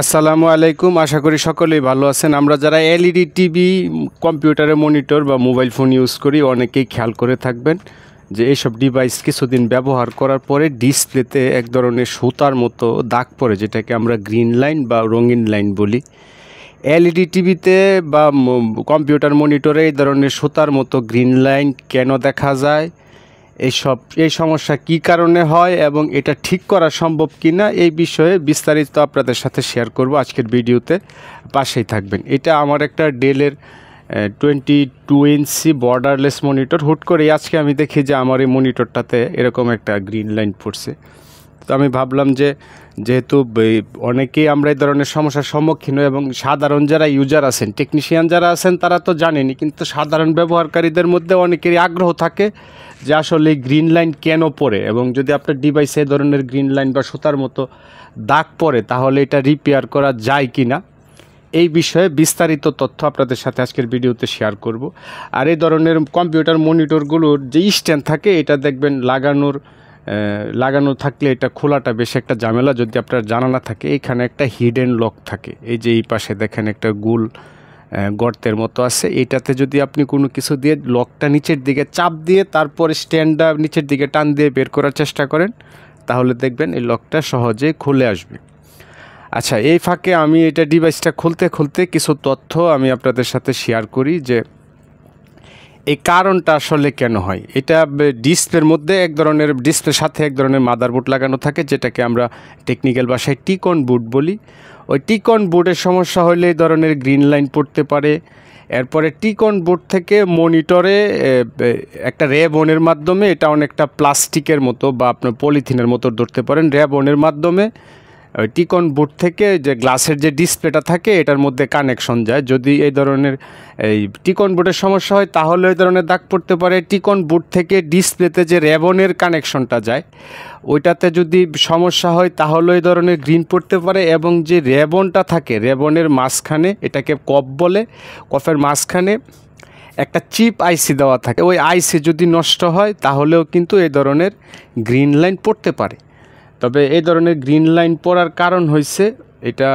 আসসালামু আলাইকুম আশা করি সকলেই ভালো আছেন আমরা যারা এলইডি টিভি কম্পিউটারে মনিটর বা মোবাইল ফোন ইউজ করি অনেকেই খেয়াল করে থাকবেন যে এইসব ডিভাইস কিছুদিন ব্যবহার করার পরে ডিসপ্লেতে এক ধরনের সুতার মতো দাগ পড়ে যেটাকে আমরা গ্রিন লাইন বা রঙিন লাইন বলি এলইডি টিভিতে বা কম্পিউটার মনিটরে এই ধরনের সুতার মতো গ্রিন লাইন কেন দেখা যায় এইসব এই সমস্যা কি কারণে হয় এবং এটা ঠিক করা সম্ভব কি না এই বিষয়ে বিস্তারিত আপনাদের সাথে শেয়ার করব আজকের ভিডিওতে পাশেই থাকবেন এটা আমার একটা ডেলের twenty two inch borderless monitor হুট করে আজকে আমি দেখি যে আমার এই মনিটরটাতে এরকম একটা গ্রিন লাইন পড়ছে তো আমি ভাবলাম যে যেহেতু অনেকেই আমরা এই ধরনের সমস্যার সম্মুখীন এবং সাধারণ যারা ইউজার আছেন টেকনিশিয়ান যারা আছেন তারা তো জানেনি কিন্তু সাধারণ ব্যবহারকারীদের মধ্যে অনেকেরই আগ্রহ থাকে যে আসলে গ্রিন লাইন কেন পড়ে এবং যদি আপনার ডিভাইসে ধরনের গ্রিন লাইন বা সুতার মতো দাগ পড়ে তাহলে এটা রিপেয়ার করা যায় কি না এই বিষয়ে বিস্তারিত তথ্য আপনাদের সাথে আজকের ভিডিওতে শেয়ার করব আর এই ধরনের কম্পিউটার মনিটরগুলোর যে স্ট্যান্ড থাকে এটা দেখবেন লাগানোর লাগানো থাকলে এটা খোলাটা বেশ একটা ঝামেলা যদি আপনার জানা না থাকে এখানে একটা হিডেন লক থাকে এই যে এই পাশে দেখেন একটা গুল গর্তের মতো আছে এইটাতে যদি আপনি কোনো কিছু দিয়ে লকটা নিচের দিকে চাপ দিয়ে তারপরে স্ট্যান্ডটা নিচের দিকে টান দিয়ে বের করার চেষ্টা করেন তাহলে দেখবেন এই লকটা সহজে খুলে আসবে আচ্ছা এই ফাঁকে আমি এটা ডিভাইসটা খুলতে খুলতে কিছু তথ্য আমি আপনাদের সাথে শেয়ার করি যে এই কারণটা আসলে কেন হয় এটা ডিসপ্লের মধ্যে এক ধরনের ডিসপ্লের সাথে এক ধরনের মাদারবোর্ড লাগানো থাকে যেটাকে আমরা টেকনিক্যাল ভাষায় টিকন বুট বলি ওই টিকন বোর্ডের সমস্যা হলে এই ধরনের গ্রিন লাইন পড়তে পারে এরপরে টিকন বোর্ড থেকে মনিটরে একটা র্যাব মাধ্যমে এটা অনেকটা প্লাস্টিকের মতো বা আপনার পলিথিনের মতো ধরতে পারেন র্যাব মাধ্যমে টিকন বোর্ড থেকে যে গ্লাসের যে ডিসপ্লেটা থাকে এটার মধ্যে কানেকশন যায় যদি এই ধরনের এই টিকন বোর্ডের সমস্যা হয় তাহলে এই ধরনের দাগ পড়তে পারে টিকন বোর্ড থেকে ডিসপ্লেতে যে রেবনের কানেকশনটা যায় ওইটাতে যদি সমস্যা হয় তাহলে এই ধরনের গ্রিন পড়তে পারে এবং যে রেবনটা থাকে রেবনের মাঝখানে এটাকে কপ বলে কফের মাঝখানে একটা চিপ আইসি দেওয়া থাকে ওই আইসি যদি নষ্ট হয় তাহলেও কিন্তু এই ধরনের গ্রিন লাইন পড়তে পারে তবে এই ধরনের গ্রিন লাইন পড়ার কারণ হয়েছে এটা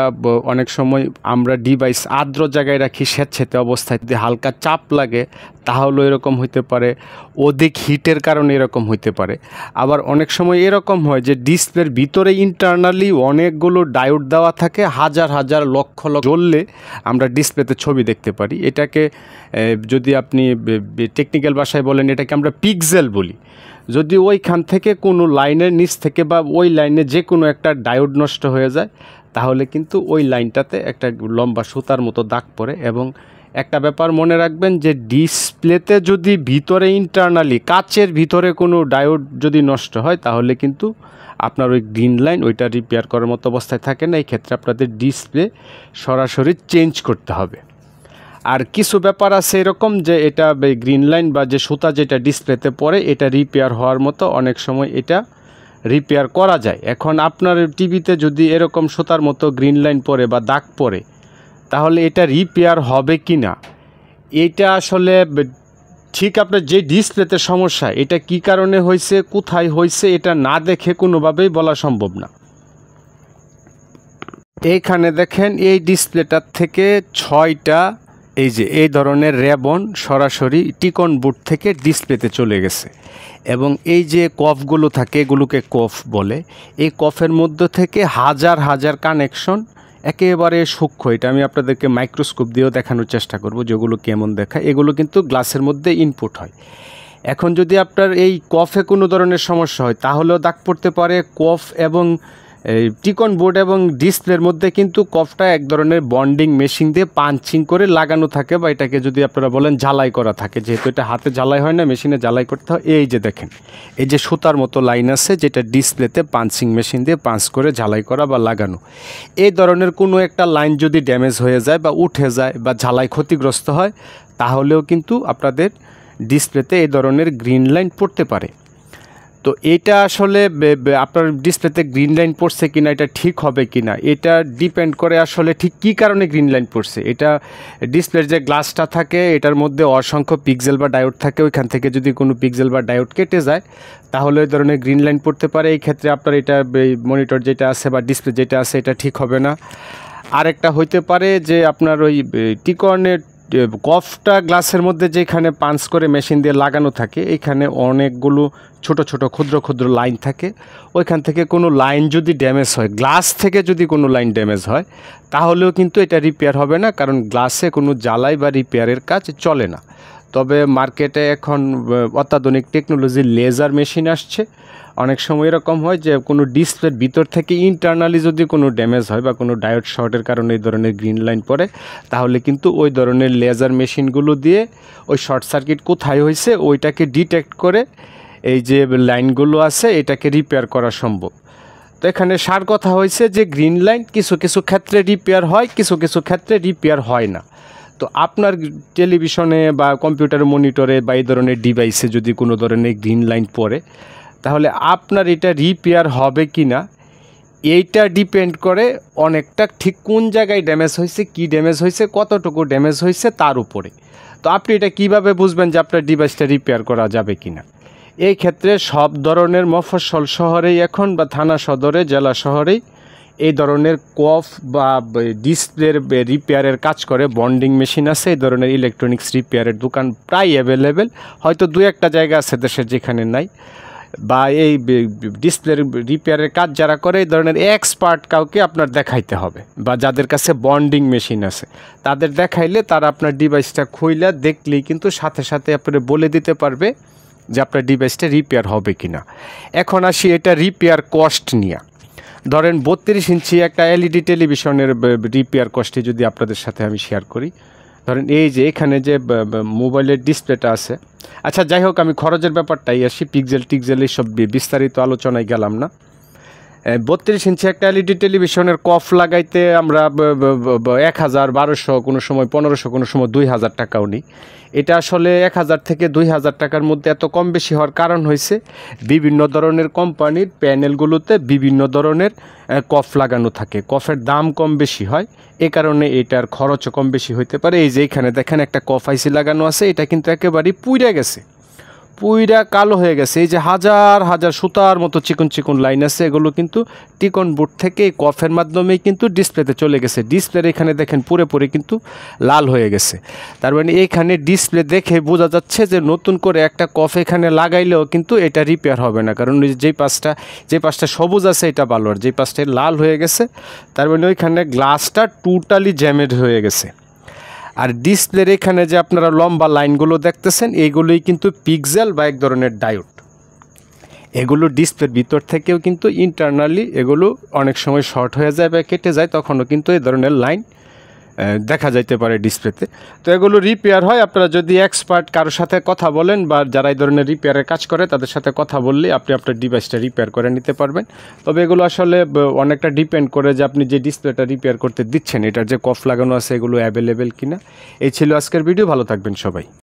অনেক সময় আমরা ডিভাইস আর্দ্র জায়গায় রাখি স্যাঁতস্যাঁতে অবস্থায় যদি হালকা চাপ লাগে তাহলেও এরকম হইতে পারে অধিক হিটের কারণে এরকম হইতে পারে আবার অনেক সময় এরকম হয় যে ডিসপ্লের ভিতরে ইন্টারনালি অনেকগুলো ডায়োড দেওয়া থাকে হাজার হাজার লক্ষ লক্ষ জ্বললে আমরা ডিসপ্লেতে ছবি দেখতে পারি এটাকে যদি আপনি টেকনিক্যাল ভাষায় বলেন এটাকে আমরা পিকজেল বলি যদি ওইখান থেকে কোনো লাইনের নিচ থেকে বা ওই লাইনে যে কোনো একটা ডায়োড নষ্ট হয়ে যায় তাহলে কিন্তু ওই লাইনটাতে একটা লম্বা সুতার মতো দাগ পড়ে এবং একটা ব্যাপার মনে রাখবেন যে ডিসপ্লেতে যদি ভিতরে ইন্টারনালি কাচের ভিতরে কোনো ডায়োড যদি নষ্ট হয় তাহলে কিন্তু আপনার ওই গ্রিন লাইন ওইটা রিপেয়ার করার মতো অবস্থায় থাকে না এই ক্ষেত্রে আপনাদের ডিসপ্লে সরাসরি চেঞ্জ করতে হবে আর কিছু ব্যাপার আছে এরকম যে এটা গ্রিন লাইন বা যে সুতা যেটা ডিসপ্লেতে পড়ে এটা রিপেয়ার হওয়ার মতো অনেক সময় এটা রিপেয়ার করা যায় এখন আপনার টিভিতে যদি এরকম সোতার মতো গ্রিন লাইন পরে বা দাগ পরে তাহলে এটা রিপেয়ার হবে কি না এটা আসলে ঠিক আপনার যে ডিসপ্লেতে সমস্যা এটা কি কারণে হয়েছে কোথায় হয়েছে এটা না দেখে কোনোভাবেই বলা সম্ভব না এইখানে দেখেন এই ডিসপ্লেটার থেকে ছয়টা এই যে এই ধরনের র্যাবন সরাসরি টিকন বুট থেকে ডিসপ্লেতে চলে গেছে এবং এই যে কফগুলো থাকে এগুলোকে কফ বলে এই কফের মধ্য থেকে হাজার হাজার কানেকশন একেবারে সূক্ষ্ম এটা আমি আপনাদেরকে মাইক্রোস্কোপ দিয়েও দেখানোর চেষ্টা করব যেগুলো কেমন দেখায় এগুলো কিন্তু গ্লাসের মধ্যে ইনপুট হয় এখন যদি আপনার এই কফে কোনো ধরনের সমস্যা হয় তাহলেও দাগ পড়তে পারে কফ এবং টিকন বোর্ড এবং ডিসপ্লের মধ্যে কিন্তু কফটা এক ধরনের বন্ডিং মেশিন দিয়ে পাঞ্চিং করে লাগানো থাকে বা এটাকে যদি আপনারা বলেন ঝালাই করা থাকে যেহেতু এটা হাতে ঝালাই হয় না মেশিনে ঝালাই করতে হয় এই যে দেখেন এই যে সুতার মতো লাইন আছে যেটা ডিসপ্লেতে পাঞ্চিং মেশিন দিয়ে পাঞ্চ করে ঝালাই করা বা লাগানো এই ধরনের কোনো একটা লাইন যদি ড্যামেজ হয়ে যায় বা উঠে যায় বা ঝালাই ক্ষতিগ্রস্ত হয় তাহলেও কিন্তু আপনাদের ডিসপ্লেতে এই ধরনের গ্রিন লাইন পড়তে পারে তো এটা আসলে আপনার ডিসপ্লেতে গ্রিন লাইন পড়ছে কি না এটা ঠিক হবে কি না এটা ডিপেন্ড করে আসলে ঠিক কী কারণে গ্রিন লাইন পড়ছে এটা ডিসপ্লের যে গ্লাসটা থাকে এটার মধ্যে অসংখ্য পিক্সেল বা ডায়োড থাকে ওইখান থেকে যদি কোনো পিকজেল বা ডায়োড কেটে যায় তাহলে ওই ধরনের গ্রিন লাইন পড়তে পারে এই ক্ষেত্রে আপনার এটা মনিটর যেটা আছে বা ডিসপ্লে যেটা আছে এটা ঠিক হবে না আরেকটা হইতে পারে যে আপনার ওই টিকর্নের কফটা গ্লাসের মধ্যে যেখানে পাঞ্চ করে মেশিন দিয়ে লাগানো থাকে এখানে অনেকগুলো ছোট ছোট ক্ষুদ্র ক্ষুদ্র লাইন থাকে ওইখান থেকে কোনো লাইন যদি ড্যামেজ হয় গ্লাস থেকে যদি কোনো লাইন ড্যামেজ হয় তাহলেও কিন্তু এটা রিপেয়ার হবে না কারণ গ্লাসে কোনো জ্বালাই বা রিপেয়ারের কাজ চলে না তবে মার্কেটে এখন অত্যাধুনিক টেকনোলজির লেজার মেশিন আসছে অনেক সময় এরকম হয় যে কোনো ডিসপ্লের ভিতর থেকে ইন্টারনালি যদি কোনো ড্যামেজ হয় বা কোনো ডায়োড শর্টের কারণে এই ধরনের গ্রিন লাইন পড়ে তাহলে কিন্তু ওই ধরনের লেজার মেশিনগুলো দিয়ে ওই শর্ট সার্কিট কোথায় হয়েছে ওইটাকে ডিটেক্ট করে এই যে লাইনগুলো আছে এটাকে রিপেয়ার করা সম্ভব তো এখানে সার কথা হয়েছে যে গ্রিন লাইন কিছু কিছু ক্ষেত্রে রিপেয়ার হয় কিছু কিছু ক্ষেত্রে রিপেয়ার হয় না তো আপনার টেলিভিশনে বা কম্পিউটার মনিটরে বা এই ধরনের ডিভাইসে যদি কোনো ধরনের গ্রিন লাইন পড়ে তাহলে আপনার এটা রিপেয়ার হবে কি না এইটা ডিপেন্ড করে অনেকটা ঠিক কোন জায়গায় ড্যামেজ হয়েছে কি ড্যামেজ হয়েছে কতটুকু ড্যামেজ হয়েছে তার উপরে তো আপনি এটা কিভাবে বুঝবেন যে আপনার ডিভাইসটা রিপেয়ার করা যাবে কি না এই ক্ষেত্রে সব ধরনের মফস্বল শহরেই এখন বা থানা সদরে জেলা শহরেই এই ধরনের কফ বা ডিসপ্লের রিপেয়ারের কাজ করে বন্ডিং মেশিন আছে এই ধরনের ইলেকট্রনিক্স রিপেয়ারের দোকান প্রায় অ্যাভেলেবেল হয়তো দু একটা জায়গা আছে দেশের যেখানে নাই বা এই ডিসপ্লের রিপেয়ারের কাজ যারা করে এই ধরনের এক্সপার্ট কাউকে আপনার দেখাইতে হবে বা যাদের কাছে বন্ডিং মেশিন আছে তাদের দেখাইলে তারা আপনার ডিভাইসটা খুইলে দেখলেই কিন্তু সাথে সাথে আপনি বলে দিতে পারবে যে আপনার ডিভাইসটা রিপেয়ার হবে কি না এখন আসি এটা রিপেয়ার কস্ট নিয়ে ধরেন বত্রিশ ইঞ্চি একটা এলইডি টেলিভিশনের রিপেয়ার কষ্টে যদি আপনাদের সাথে আমি শেয়ার করি ধরেন এই যে এখানে যে মোবাইলের ডিসপ্লেটা আছে আচ্ছা যাই হোক আমি খরচের ব্যাপারটাই আসি পিকজেল টিকজেল এইসব বিস্তারিত আলোচনায় গেলাম না বত্রিশ ইঞ্চি একটা এলইডি e টেলিভিশনের কফ লাগাইতে আমরা এক হাজার বারোশো কোনো সময় পনেরোশো কোনো সময় দুই হাজার টাকাও নিই এটা আসলে এক হাজার থেকে দুই হাজার টাকার মধ্যে এত কম বেশি হওয়ার কারণ হয়েছে বিভিন্ন ধরনের কোম্পানির প্যানেলগুলোতে বিভিন্ন ধরনের কফ লাগানো থাকে কফের দাম কম বেশি হয় এ কারণে এটার খরচও কম বেশি হইতে পারে এই যে এখানে দেখেন একটা কফ আইসি লাগানো আছে এটা কিন্তু একেবারেই পুড়ে গেছে পুইরা কালো হয়ে গেছে এই যে হাজার হাজার সুতার মতো চিকন চিকন লাইন আছে এগুলো কিন্তু টিকন বোর্ড থেকে কফের মাধ্যমেই কিন্তু ডিসপ্লেতে চলে গেছে ডিসপ্লের এখানে দেখেন পুরে পুরে কিন্তু লাল হয়ে গেছে তার মানে এখানে ডিসপ্লে দেখে বোঝা যাচ্ছে যে নতুন করে একটা কফ এখানে লাগাইলেও কিন্তু এটা রিপেয়ার হবে না কারণ যেই পাশটা যে পাশটা সবুজ আছে এটা ভালো আর যেই পাশটা লাল হয়ে গেছে তার মানে ওইখানে গ্লাসটা টোটালি জ্যামেড হয়ে গেছে আর ডিসপ্লের এখানে যে আপনারা লম্বা লাইনগুলো দেখতেছেন এইগুলোই কিন্তু পিকজেল বা এক ধরনের ডায়ুট এগুলো ডিসপ্লের ভিতর থেকেও কিন্তু ইন্টারনালি এগুলো অনেক সময় শর্ট হয়ে যায় বা কেটে যায় তখনও কিন্তু এই ধরনের লাইন দেখা যাইতে পারে ডিসপ্লেতে তো এগুলো রিপেয়ার হয় আপনারা যদি এক্সপার্ট কারোর সাথে কথা বলেন বা যারা এই ধরনের রিপেয়ারের কাজ করে তাদের সাথে কথা বললে আপনি আপনার ডিভাইসটা রিপেয়ার করে নিতে পারবেন তবে এগুলো আসলে অনেকটা ডিপেন্ড করে যে আপনি যে ডিসপ্লেটা রিপেয়ার করতে দিচ্ছেন এটার যে কফ লাগানো আছে এগুলো অ্যাভেলেবেল কিনা এই ছিল আজকের ভিডিও ভালো থাকবেন সবাই